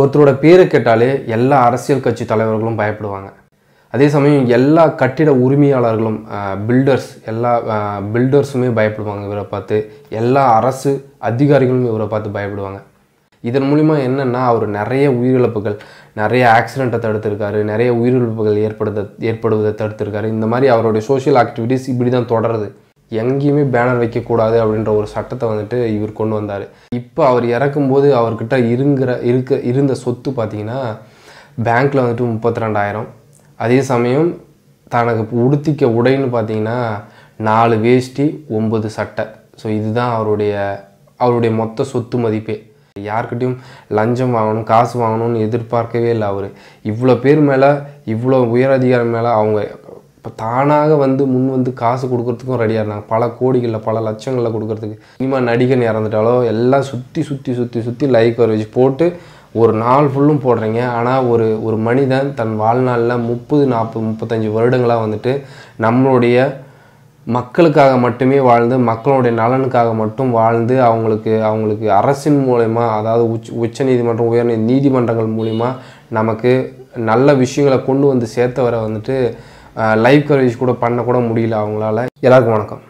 ஒருத்தரோட பேரை கேட்டாலே எல்லா அரசியல் கட்சி தலைவர்களும் பயப்படுவாங்க அதே சமயம் எல்லா கட்டிட உரிமையாளர்களும் பில்டர்ஸ் எல்லா பில்டர்ஸுமே பயப்படுவாங்க இவரை பார்த்து எல்லா அரசு அதிகாரிகளும் இவரை பார்த்து பயப்படுவாங்க இதன் மூலிமா என்னென்னா அவர் நிறைய உயிரிழப்புகள் நிறைய ஆக்சிடெண்ட்டை தடுத்திருக்காரு நிறைய உயிரிழப்புகள் ஏற்படுத்த ஏற்படுவதை தடுத்திருக்காரு இந்த மாதிரி அவருடைய சோஷியல் ஆக்டிவிட்டீஸ் இப்படி தான் தொடருது எங்கேயுமே பேனர் வைக்கக்கூடாது அப்படின்ற ஒரு சட்டத்தை வந்துட்டு இவர் கொண்டு வந்தார் இப்போ அவர் இறக்கும்போது அவர்கிட்ட இருங்கிற இருக்க இருந்த சொத்து பார்த்திங்கன்னா பேங்க்கில் வந்துட்டு முப்பத்தி ரெண்டாயிரம் அதே சமயம் தனக்கு உடுத்திக்க உடைன்னு பார்த்தீங்கன்னா நாலு வேஷ்டி ஒம்பது சட்டை ஸோ இதுதான் அவருடைய அவருடைய மொத்த சொத்து மதிப்பே யார்கிட்டையும் லஞ்சம் வாங்கணும் காசு வாங்கணும்னு எதிர்பார்க்கவே இல்லை அவர் இவ்வளோ பேர் மேலே இவ்வளோ உயர் அதிகாரம் மேலே அவங்க இப்போ தானாக வந்து முன் வந்து காசு கொடுக்குறதுக்கும் ரெடியாக இருந்தாங்க பல கோடிகளில் பல லட்சங்களில் கொடுக்குறதுக்கு சினிமா நடிகன் இறந்துட்டாலோ எல்லாம் சுற்றி சுற்றி சுற்றி சுற்றி லைக் வச்சு போட்டு ஒரு நாள் ஃபுல்லும் போடுறீங்க ஆனால் ஒரு ஒரு மனிதன் தன் வாழ்நாளில் முப்பது நாற்பது முப்பத்தஞ்சு வருடங்களாக வந்துட்டு நம்மளுடைய மக்களுக்காக மட்டுமே வாழ்ந்து மக்களுடைய நலனுக்காக மட்டும் வாழ்ந்து அவங்களுக்கு அவங்களுக்கு அரசின் மூலயமா அதாவது உச் உச்ச நீதிமன்றம் உயர் நீதிமன்றங்கள் மூலிமா நமக்கு நல்ல விஷயங்களை கொண்டு வந்து சேர்த்தவரை வந்துட்டு லைவ் கவரேஜ் கூட பண்ணக்கூட முடியல அவங்களால எல்லாருக்கும் வணக்கம்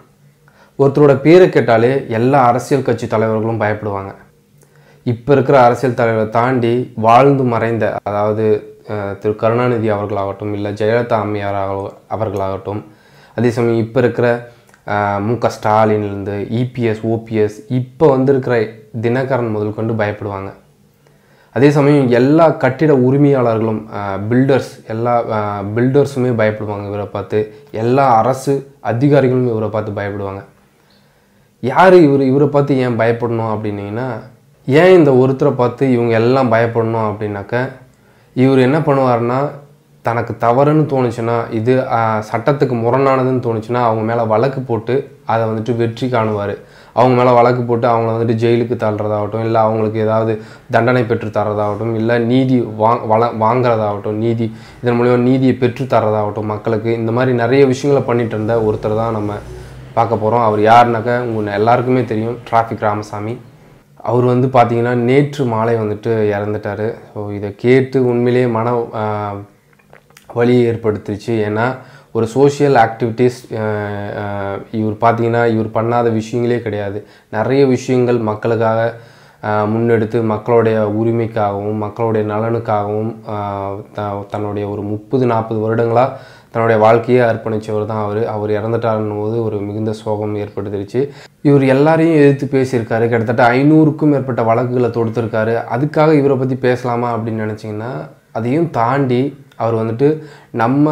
ஒருத்தரோட பேரை கேட்டாலே எல்லா அரசியல் கட்சி தலைவர்களும் பயப்படுவாங்க இப்போ இருக்கிற அரசியல் தலைவரை தாண்டி வாழ்ந்து மறைந்த அதாவது திரு கருணாநிதி அவர்களாகட்டும் இல்லை ஜெயலலிதா அம்மையார் அவர்களாகட்டும் அதே சமயம் இப்போ இருக்கிற மு க ஸ்டாலின்லேருந்து இபிஎஸ் e ஓபிஎஸ் இப்போ வந்திருக்கிற தினகரன் முதல் கொண்டு பயப்படுவாங்க அதே சமயம் எல்லா கட்டிட உரிமையாளர்களும் பில்டர்ஸ் எல்லா பில்டர்ஸுமே பயப்படுவாங்க இவரை பார்த்து எல்லா அரசு அதிகாரிகளும் இவரை பார்த்து பயப்படுவாங்க யார் இவர் இவரை பார்த்து ஏன் பயப்படணும் அப்படின்னீங்கன்னா ஏன் இந்த ஒருத்தரை பார்த்து இவங்க எல்லாம் பயப்படணும் அப்படின்னாக்க இவர் என்ன பண்ணுவார்னா தனக்கு தவறுன்னு தோணுச்சுன்னா இது சட்டத்துக்கு முரணானதுன்னு தோணுச்சுன்னா அவங்க மேலே வழக்கு போட்டு அதை வந்துட்டு வெற்றி காணுவார் அவங்க மேலே வழக்கு போட்டு அவங்கள வந்துட்டு ஜெயிலுக்கு தள்ளுறதாகட்டும் இல்லை அவங்களுக்கு ஏதாவது தண்டனை பெற்று தர்றதாகட்டும் இல்லை நீதி வாங் வள வாங்குறதாகட்டும் நீதி இதன் மூலிமா நீதியை பெற்று தர்றதாகட்டும் மக்களுக்கு இந்த மாதிரி நிறைய விஷயங்களை பண்ணிகிட்டு இருந்த ஒருத்தர் தான் நம்ம பார்க்க போகிறோம் அவர் யாருனாக்கா உங்கள் எல்லாருக்குமே தெரியும் டிராஃபிக் ராமசாமி அவர் வந்து பார்த்திங்கன்னா நேற்று மாலை வந்துட்டு இறந்துட்டார் ஸோ இதை கேட்டு உண்மையிலேயே மன வழியை ஏற்படுத்திச்சு ஏன்னா ஒரு சோஷியல் ஆக்டிவிட்டீஸ் இவர் பார்த்தீங்கன்னா இவர் பண்ணாத விஷயங்களே கிடையாது நிறைய விஷயங்கள் மக்களுக்காக முன்னெடுத்து மக்களுடைய உரிமைக்காகவும் மக்களுடைய நலனுக்காகவும் த தன்னுடைய ஒரு முப்பது நாற்பது வருடங்களாக தன்னுடைய வாழ்க்கையை அர்ப்பணித்தவர் தான் அவர் அவர் இறந்துட்டாருன்னும் போது ஒரு மிகுந்த சோகம் ஏற்படுத்திடுச்சு இவர் எல்லாரையும் எதிர்த்து பேசியிருக்காரு கிட்டத்தட்ட ஐநூறுக்கும் மேற்பட்ட வழக்குகளை தொடுத்திருக்காரு அதுக்காக இவரை பற்றி பேசலாமா அப்படின்னு நினச்சிங்கன்னா அதையும் தாண்டி அவர் வந்துட்டு நம்ம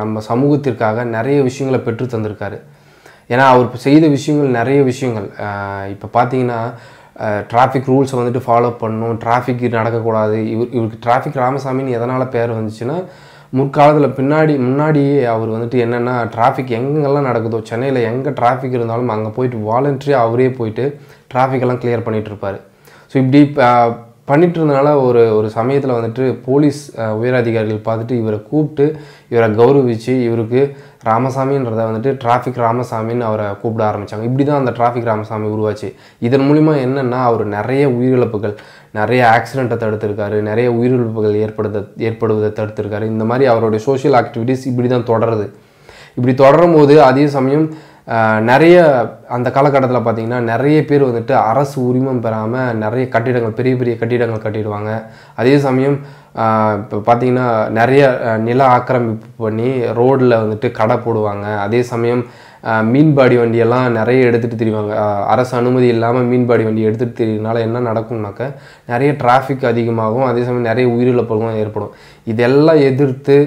நம்ம சமூகத்திற்காக நிறைய விஷயங்களை பெற்று தந்திருக்காரு ஏன்னா அவர் செய்த விஷயங்கள் நிறைய விஷயங்கள் இப்போ பார்த்தீங்கன்னா டிராஃபிக் ரூல்ஸை வந்துட்டு ஃபாலோ பண்ணும் டிராஃபிக் நடக்கக்கூடாது இவர் இவருக்கு டிராஃபிக் ராமசாமின்னு எதனால் பேர் வந்துச்சுன்னா முற்காலத்தில் பின்னாடி முன்னாடியே அவர் வந்துட்டு என்னென்னா டிராஃபிக் எங்கெங்கெல்லாம் நடக்குதோ சென்னையில் எங்கே டிராஃபிக் இருந்தாலும் அங்கே போயிட்டு வாலண்ட்ரியாக அவரே போயிட்டு டிராஃபிக்கெல்லாம் கிளியர் பண்ணிகிட்டு இருப்பார் ஸோ இப்படி பண்ணிட்டு இருந்தனால ஒரு ஒரு சமயத்தில் வந்துட்டு போலீஸ் உயரதிகாரிகள் பார்த்துட்டு இவரை கூப்பிட்டு இவரை கௌரவிச்சு இவருக்கு ராமசாமின்றத வந்துட்டு டிராஃபிக் ராமசாமின்னு அவரை கூப்பிட ஆரம்பித்தாங்க இப்படி தான் அந்த டிராஃபிக் ராமசாமி உருவாச்சு இதன் மூலிமா என்னென்னா அவர் நிறைய உயிரிழப்புகள் நிறைய ஆக்சிடெண்ட்டை தடுத்திருக்காரு நிறைய உயிரிழப்புகள் ஏற்படுத்த ஏற்படுவதை தடுத்திருக்காரு இந்த மாதிரி அவருடைய சோஷியல் ஆக்டிவிட்டீஸ் இப்படி தான் தொடருது இப்படி தொடரும் போது அதே சமயம் நிறைய அந்த காலகட்டத்தில் பார்த்திங்கன்னா நிறைய பேர் வந்துட்டு அரசு உரிமம் பெறாமல் நிறைய கட்டிடங்கள் பெரிய பெரிய கட்டிடங்கள் கட்டிடுவாங்க அதே சமயம் இப்போ பார்த்திங்கன்னா நிறைய நில ஆக்கிரமிப்பு பண்ணி ரோடில் வந்துட்டு கடை போடுவாங்க அதே சமயம் மீன்பாடி வண்டியெல்லாம் நிறைய எடுத்துகிட்டு திரிவாங்க அரசு அனுமதி இல்லாமல் மீன்பாடி வண்டி எடுத்துகிட்டு திரியினால என்ன நடக்கும்னாக்க நிறைய டிராஃபிக் அதிகமாகும் அதே சமயம் நிறைய உயிரிழப்புகளும் ஏற்படும் இதெல்லாம் எதிர்த்து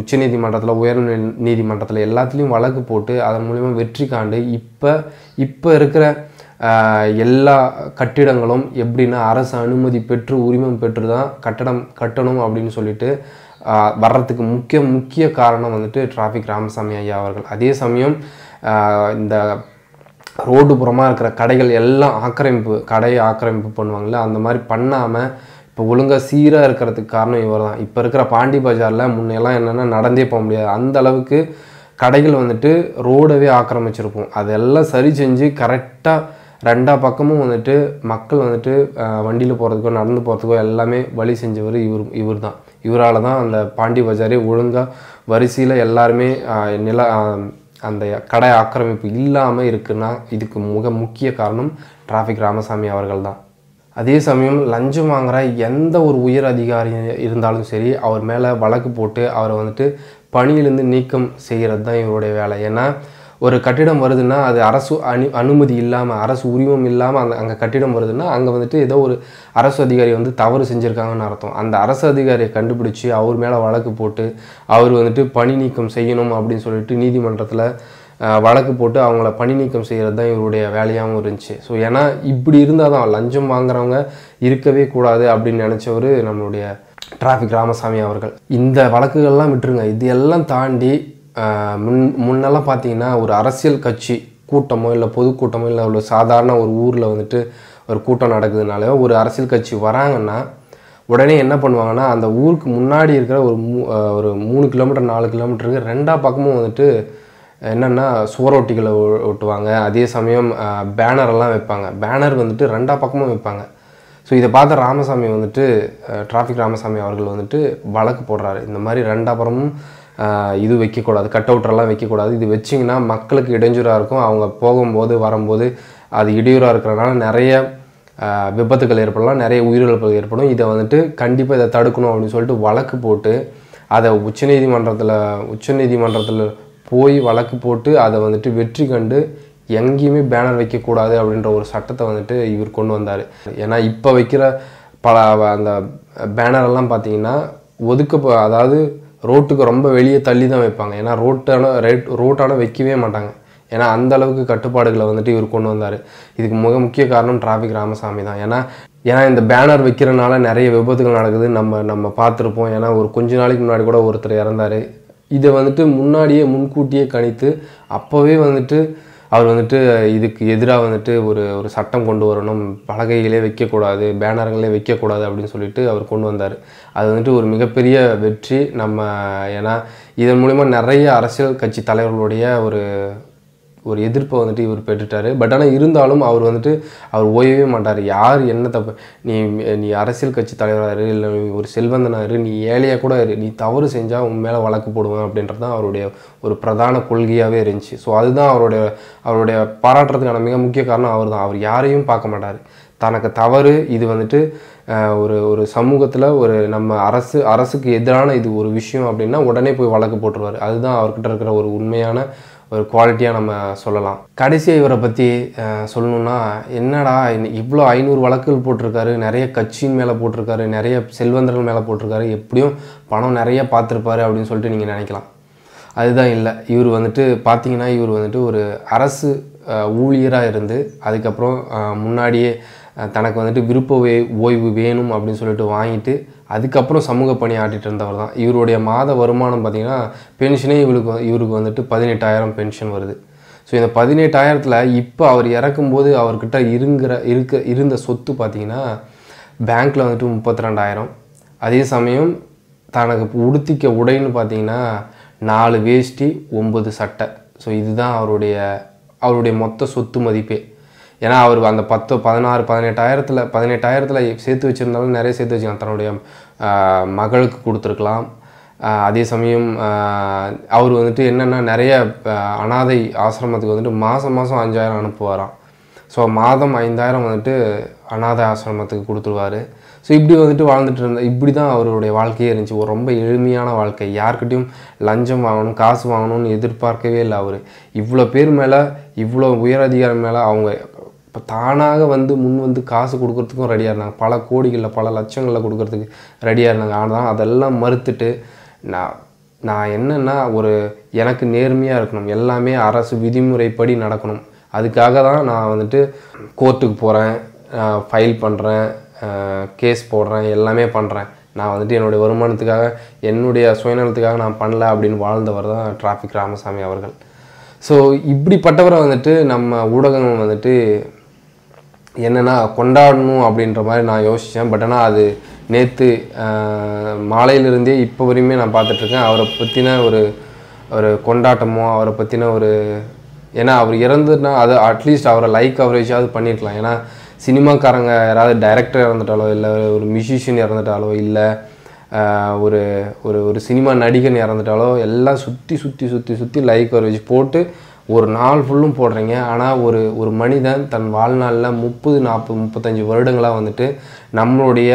உச்சநீதிமன்றத்தில் உயர் நீதிமன்றத்தில் எல்லாத்துலேயும் வழக்கு போட்டு அதன் மூலிமா வெற்றி காண்டு இப்போ இப்போ இருக்கிற எல்லா கட்டிடங்களும் எப்படின்னா அரசு அனுமதி பெற்று உரிமம் பெற்று தான் கட்டடம் கட்டணும் அப்படின்னு சொல்லிட்டு வர்றதுக்கு முக்கிய முக்கிய காரணம் வந்துட்டு டிராஃபிக் ராமசாமி ஐயா அவர்கள் அதே சமயம் இந்த ரோடு புறமாக இருக்கிற கடைகள் எல்லாம் ஆக்கிரமிப்பு கடையை ஆக்கிரமிப்பு பண்ணுவாங்கள்ல அந்த மாதிரி பண்ணாமல் இப்போ ஒழுங்காக சீராக இருக்கிறதுக்கு காரணம் இவர் தான் இப்போ இருக்கிற பாண்டி பஜாரில் முன்னெல்லாம் என்னென்னா நடந்தே போக முடியாது அந்த அளவுக்கு கடைகள் வந்துட்டு ரோடவே ஆக்கிரமிச்சிருப்போம் அதெல்லாம் சரி செஞ்சு கரெக்டாக ரெண்டா பக்கமும் வந்துட்டு மக்கள் வந்துட்டு வண்டியில் போகிறதுக்கோ நடந்து போகிறதுக்கோ எல்லாமே வழி செஞ்சவர் இவர் இவர் தான் இவரால் தான் அந்த பாண்டி பஜாரே ஒழுங்காக வரிசையில் எல்லாருமே நில அந்த கடை ஆக்கிரமிப்பு இல்லாமல் இருக்குன்னா இதுக்கு மிக முக்கிய காரணம் டிராஃபிக் ராமசாமி அவர்கள் தான் அதே சமயம் லஞ்சம் வாங்குகிற எந்த ஒரு உயர் அதிகாரி இருந்தாலும் சரி அவர் மேலே வழக்கு போட்டு அவரை வந்துட்டு பணியிலிருந்து நீக்கம் செய்கிறது தான் இவருடைய வேலை ஏன்னா ஒரு கட்டிடம் வருதுன்னா அது அரசு அனு அனுமதி இல்லாமல் அரசு உரிமம் இல்லாமல் அந்த அங்கே கட்டிடம் வருதுன்னா அங்கே வந்துட்டு ஏதோ ஒரு அரசு அதிகாரி வந்து தவறு செஞ்சுருக்காங்கன்னு அர்த்தம் அந்த அரசு அதிகாரியை கண்டுபிடிச்சி அவர் மேலே வழக்கு போட்டு அவர் வந்துட்டு பணி நீக்கம் செய்யணும் அப்படின்னு சொல்லிட்டு நீதிமன்றத்தில் வழக்கு போட்டு அவங்கள பணி நீக்கம் செய்கிறது தான் இவருடைய வேலையாகவும் இருந்துச்சு ஸோ ஏன்னா இப்படி இருந்தால் தான் லஞ்சம் வாங்குறவங்க இருக்கவே கூடாது அப்படின்னு நினச்சவர் நம்மளுடைய டிராஃபிக் ராமசாமி அவர்கள் இந்த வழக்குகள்லாம் விட்டுருங்க இது எல்லாம் தாண்டி முன் முன்னெல்லாம் பார்த்தீங்கன்னா ஒரு அரசியல் கட்சி கூட்டமோ இல்லை பொதுக்கூட்டமோ இல்லை ஒரு சாதாரண ஒரு ஊரில் வந்துட்டு ஒரு கூட்டம் நடக்குதுனாலே ஒரு அரசியல் கட்சி வராங்கன்னா உடனே என்ன பண்ணுவாங்கன்னா அந்த ஊருக்கு முன்னாடி இருக்கிற ஒரு மூ ஒரு மூணு கிலோமீட்டர் நாலு கிலோமீட்டருக்கு ரெண்டா பக்கமும் வந்துட்டு என்னென்னா சுவரொட்டிகளை ஒட்டுவாங்க அதே சமயம் பேனரெல்லாம் வைப்பாங்க பேனர் வந்துட்டு ரெண்டா பக்கமும் வைப்பாங்க ஸோ இதை பார்த்த ராமசாமி வந்துட்டு டிராஃபிக் ராமசாமி அவர்கள் வந்துட்டு வழக்கு போடுறாரு இந்த மாதிரி ரெண்டாபுறமும் இது வைக்கக்கூடாது கட் அவுட்டெல்லாம் வைக்கக்கூடாது இது வச்சிங்கன்னா மக்களுக்கு இடைஞ்சூறாக இருக்கும் அவங்க போகும்போது வரும்போது அது இடையூறாக இருக்கிறனால நிறைய விபத்துகள் ஏற்படலாம் நிறைய உயிரிழப்புகள் ஏற்படும் இதை வந்துட்டு கண்டிப்பாக இதை தடுக்கணும் அப்படின்னு சொல்லிட்டு வழக்கு போட்டு அதை உச்சநீதிமன்றத்தில் உச்சநீதிமன்றத்தில் போய் வழக்கு போட்டு அதை வந்துட்டு வெற்றி கண்டு எங்கேயுமே பேனர் வைக்கக்கூடாது அப்படின்ற ஒரு சட்டத்தை வந்துட்டு இவர் கொண்டு வந்தார் ஏன்னா இப்போ வைக்கிற பல அந்த பேனரெல்லாம் பார்த்தீங்கன்னா ஒதுக்க அதாவது ரோட்டுக்கு ரொம்ப வெளியே தள்ளி தான் வைப்பாங்க ஏன்னா ரோட்டான ரேட் ரோட்டான வைக்கவே மாட்டாங்க ஏன்னா அந்த அளவுக்கு கட்டுப்பாடுகளை வந்துட்டு இவர் கொண்டு வந்தார் இதுக்கு மிக முக்கிய காரணம் டிராஃபிக் ராமசாமி தான் ஏன்னா ஏன்னா இந்த பேனர் வைக்கிறனால நிறைய விபத்துகள் நடக்குது நம்ம நம்ம பார்த்துருப்போம் ஏன்னா ஒரு கொஞ்ச நாளைக்கு முன்னாடி கூட ஒருத்தர் இறந்தார் இதை வந்துட்டு முன்னாடியே முன்கூட்டியே கணித்து அப்போவே வந்துட்டு அவர் வந்துட்டு இதுக்கு எதிராக வந்துட்டு ஒரு ஒரு சட்டம் கொண்டு வரணும் பலகைகளே வைக்கக்கூடாது பேனர்களே வைக்கக்கூடாது அப்படின்னு சொல்லிட்டு அவர் கொண்டு வந்தார் அது வந்துட்டு ஒரு மிகப்பெரிய வெற்றி நம்ம ஏன்னா இதன் மூலிமா நிறைய அரசியல் கட்சி தலைவர்களுடைய ஒரு ஒரு எதிர்ப்பை வந்துட்டு இவர் பெற்றுட்டார் பட் ஆனால் இருந்தாலும் அவர் வந்துட்டு அவர் ஓயவே மாட்டார் யார் என்ன தப்பு நீ நீ அரசியல் கட்சி தலைவராரு இல்லை ஒரு செல்வந்தனாரு நீ ஏழையாக கூட இரு நீ தவறு செஞ்சால் உன் மேலே வழக்கு போடுவேன் அப்படின்றது தான் அவருடைய ஒரு பிரதான கொள்கையாகவே இருந்துச்சு ஸோ அதுதான் அவருடைய அவருடைய பாராட்டுறதுக்கான மிக முக்கிய காரணம் அவர் தான் அவர் யாரையும் பார்க்க மாட்டார் தனக்கு தவறு இது வந்துட்டு ஒரு ஒரு சமூகத்தில் ஒரு நம்ம அரசு அரசுக்கு எதிரான இது ஒரு விஷயம் அப்படின்னா உடனே போய் வழக்கு போட்டுருவார் அதுதான் அவர்கிட்ட இருக்கிற ஒரு உண்மையான ஒரு குவாலிட்டியாக நம்ம சொல்லலாம் கடைசியாக இவரை பற்றி சொல்லணுன்னா என்னடா இவ்வளோ ஐநூறு வழக்குகள் போட்டிருக்காரு நிறைய கட்சியின் மேலே போட்டிருக்காரு நிறைய செல்வந்தர்கள் மேலே போட்டிருக்காரு எப்படியும் பணம் நிறைய பார்த்துருப்பாரு அப்படின்னு சொல்லிட்டு நீங்கள் நினைக்கலாம் அதுதான் இல்லை இவர் வந்துட்டு பார்த்தீங்கன்னா இவர் வந்துட்டு ஒரு அரசு ஊழியராக இருந்து அதுக்கப்புறம் முன்னாடியே தனக்கு வந்துட்டு விருப்ப வே ஓய்வு வேணும் அப்படின்னு சொல்லிட்டு வாங்கிட்டு அதுக்கப்புறம் சமூக பணி ஆட்டிகிட்டு இருந்தவர் தான் இவருடைய மாத வருமானம் பார்த்திங்கன்னா பென்ஷனே இவளுக்கு இவருக்கு வந்துட்டு பதினெட்டாயிரம் பென்ஷன் வருது ஸோ இந்த பதினெட்டாயிரத்தில் இப்போ அவர் இறக்கும்போது அவர்கிட்ட இருங்கிற இருக்க இருந்த சொத்து பார்த்திங்கன்னா பேங்க்கில் வந்துட்டு முப்பத்தி ரெண்டாயிரம் அதே சமயம் தனக்கு உடுத்திக்க உடைன்னு பார்த்திங்கன்னா நாலு வேஷ்டி ஒம்பது சட்டை ஸோ இதுதான் அவருடைய அவருடைய மொத்த சொத்து மதிப்பே ஏன்னா அவர் அந்த பத்து பதினாறு பதினெட்டாயிரத்தில் பதினெட்டாயிரத்தில் சேர்த்து வச்சுருந்தாலும் நிறைய சேர்த்து வச்சுக்கலாம் தன்னுடைய மகளுக்கு கொடுத்துருக்கலாம் அதே சமயம் அவர் வந்துட்டு என்னென்னா நிறைய அனாதை ஆசிரமத்துக்கு வந்துட்டு மாதம் மாதம் அஞ்சாயிரம் அனுப்புவாராம் ஸோ மாதம் ஐந்தாயிரம் வந்துட்டு அனாதை ஆசிரமத்துக்கு கொடுத்துருவார் ஸோ இப்படி வந்துட்டு வாழ்ந்துட்டு இருந்த இப்படி தான் அவருடைய வாழ்க்கையே இருந்துச்சு ஒரு ரொம்ப எளிமையான வாழ்க்கை யார்கிட்டையும் லஞ்சம் வாங்கணும் காசு வாங்கணும்னு எதிர்பார்க்கவே இல்லை அவர் இவ்வளோ பேர் மேலே இவ்வளோ உயர் அதிகாரம் மேலே அவங்க இப்போ தானாக வந்து முன் வந்து காசு கொடுக்குறதுக்கும் ரெடியாக இருந்தாங்க பல கோடிகளில் பல லட்சங்களில் கொடுக்குறதுக்கு ரெடியாக இருந்தாங்க ஆனால் அதெல்லாம் மறுத்துட்டு நான் நான் என்னென்னா ஒரு எனக்கு நேர்மையாக இருக்கணும் எல்லாமே அரசு விதிமுறைப்படி நடக்கணும் அதுக்காக தான் நான் வந்துட்டு கோர்ட்டுக்கு போகிறேன் ஃபைல் பண்ணுறேன் கேஸ் போடுறேன் எல்லாமே பண்ணுறேன் நான் வந்துட்டு என்னுடைய வருமானத்துக்காக என்னுடைய சுயநலத்துக்காக நான் பண்ணல அப்படின்னு வாழ்ந்தவர் தான் டிராஃபிக் ராமசாமி அவர்கள் ஸோ இப்படிப்பட்டவரை வந்துட்டு நம்ம ஊடகங்கள் வந்துட்டு என்னென்னா கொண்டாடணும் அப்படின்ற மாதிரி நான் யோசித்தேன் பட் ஆனால் அது நேற்று மாலையிலிருந்தே இப்போ வரையுமே நான் பார்த்துட்ருக்கேன் அவரை பற்றின ஒரு ஒரு கொண்டாட்டமோ அவரை பற்றின ஒரு ஏன்னா அவர் இறந்துனா அது அட்லீஸ்ட் அவரை லைக் கவரேஜாவது பண்ணியிருக்கலாம் ஏன்னா சினிமாக்காரங்க யாராவது டைரக்டர் இறந்துட்டாலோ இல்லை ஒரு மியூசிஷியன் இறந்துட்டாலோ இல்லை ஒரு ஒரு ஒரு சினிமா நடிகன் இறந்துட்டாலோ எல்லாம் சுற்றி சுற்றி சுற்றி சுற்றி லைக் கவரேஜ் போட்டு ஒரு நாள் ஃபுல்லும் போடுறீங்க ஆனால் ஒரு ஒரு மனிதன் தன் வாழ்நாளில் முப்பது நாற்பது முப்பத்தஞ்சு வருடங்களாக வந்துட்டு நம்மளுடைய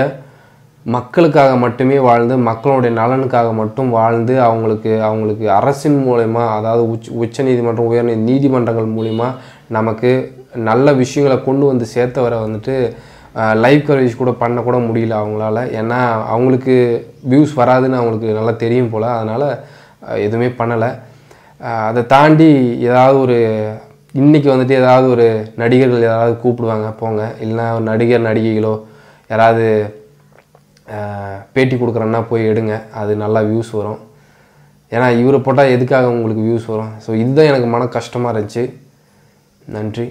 மக்களுக்காக மட்டுமே வாழ்ந்து மக்களுடைய நலனுக்காக மட்டும் வாழ்ந்து அவங்களுக்கு அவங்களுக்கு அரசின் மூலயமா அதாவது உச் உச்ச நீதிமன்றம் உயர் நீதிமன்றங்கள் மூலிமா நமக்கு நல்ல விஷயங்களை கொண்டு வந்து சேர்த்தவரை வந்துட்டு லைவ் கவரேஜ் கூட பண்ணக்கூட முடியல அவங்களால ஏன்னா அவங்களுக்கு வியூஸ் வராதுன்னு அவங்களுக்கு நல்லா தெரியும் போல் அதனால் எதுவுமே பண்ணலை அதை தாண்டி ஏதாவது ஒரு இன்றைக்கி வந்துட்டு ஏதாவது ஒரு நடிகர்கள் ஏதாவது கூப்பிடுவாங்க போங்க இல்லைனா ஒரு நடிகர் நடிகைகளோ யாராவது பேட்டி கொடுக்குறேன்னா போய் எடுங்க அது நல்லா வியூஸ் வரும் ஏன்னா இவரை போட்டால் எதுக்காக உங்களுக்கு வியூஸ் வரும் ஸோ இதுதான் எனக்கு மன கஷ்டமாக இருந்துச்சு நன்றி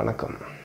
வணக்கம்